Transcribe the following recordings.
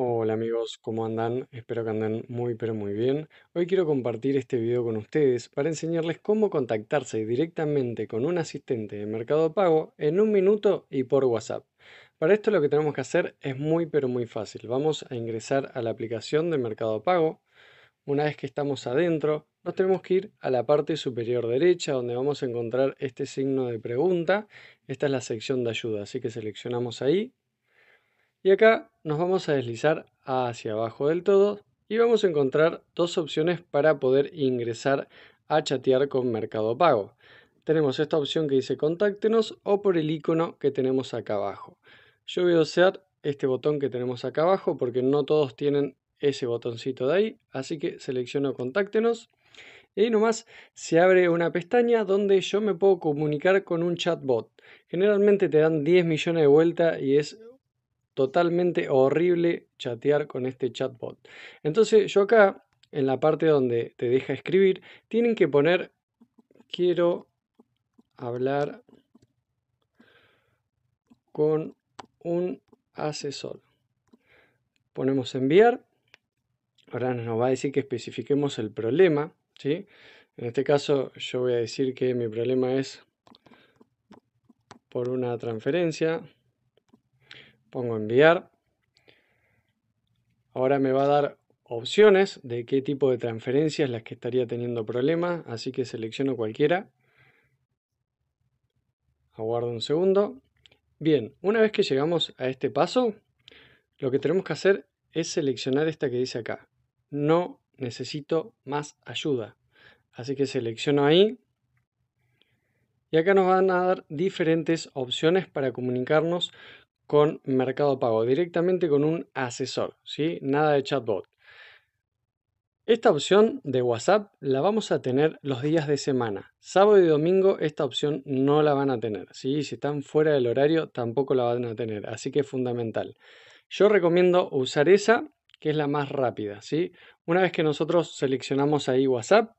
Hola amigos, ¿cómo andan? Espero que anden muy pero muy bien. Hoy quiero compartir este video con ustedes para enseñarles cómo contactarse directamente con un asistente de Mercado Pago en un minuto y por WhatsApp. Para esto lo que tenemos que hacer es muy pero muy fácil. Vamos a ingresar a la aplicación de Mercado Pago. Una vez que estamos adentro, nos tenemos que ir a la parte superior derecha donde vamos a encontrar este signo de pregunta. Esta es la sección de ayuda, así que seleccionamos ahí y acá nos vamos a deslizar hacia abajo del todo y vamos a encontrar dos opciones para poder ingresar a chatear con Mercado Pago. Tenemos esta opción que dice contáctenos o por el icono que tenemos acá abajo. Yo voy a usar este botón que tenemos acá abajo porque no todos tienen ese botoncito de ahí, así que selecciono contáctenos y nomás se abre una pestaña donde yo me puedo comunicar con un chatbot. Generalmente te dan 10 millones de vuelta y es totalmente horrible chatear con este chatbot. Entonces yo acá, en la parte donde te deja escribir, tienen que poner quiero hablar con un asesor. Ponemos enviar. Ahora nos va a decir que especifiquemos el problema. ¿sí? En este caso yo voy a decir que mi problema es por una transferencia pongo enviar. Ahora me va a dar opciones de qué tipo de transferencias las que estaría teniendo problemas, así que selecciono cualquiera. Aguardo un segundo. Bien, una vez que llegamos a este paso, lo que tenemos que hacer es seleccionar esta que dice acá. No necesito más ayuda. Así que selecciono ahí. Y acá nos van a dar diferentes opciones para comunicarnos con Mercado Pago, directamente con un asesor, ¿sí? Nada de chatbot. Esta opción de WhatsApp la vamos a tener los días de semana. Sábado y domingo esta opción no la van a tener. ¿sí? Si están fuera del horario tampoco la van a tener. Así que es fundamental. Yo recomiendo usar esa, que es la más rápida. ¿sí? Una vez que nosotros seleccionamos ahí WhatsApp,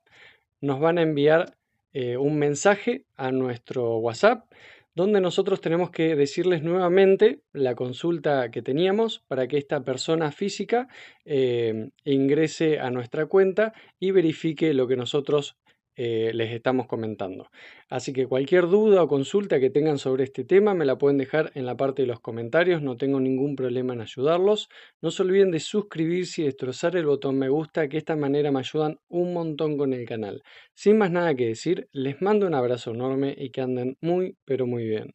nos van a enviar eh, un mensaje a nuestro WhatsApp donde nosotros tenemos que decirles nuevamente la consulta que teníamos para que esta persona física eh, ingrese a nuestra cuenta y verifique lo que nosotros eh, les estamos comentando. Así que cualquier duda o consulta que tengan sobre este tema me la pueden dejar en la parte de los comentarios, no tengo ningún problema en ayudarlos. No se olviden de suscribirse y destrozar el botón me gusta, que de esta manera me ayudan un montón con el canal. Sin más nada que decir, les mando un abrazo enorme y que anden muy, pero muy bien.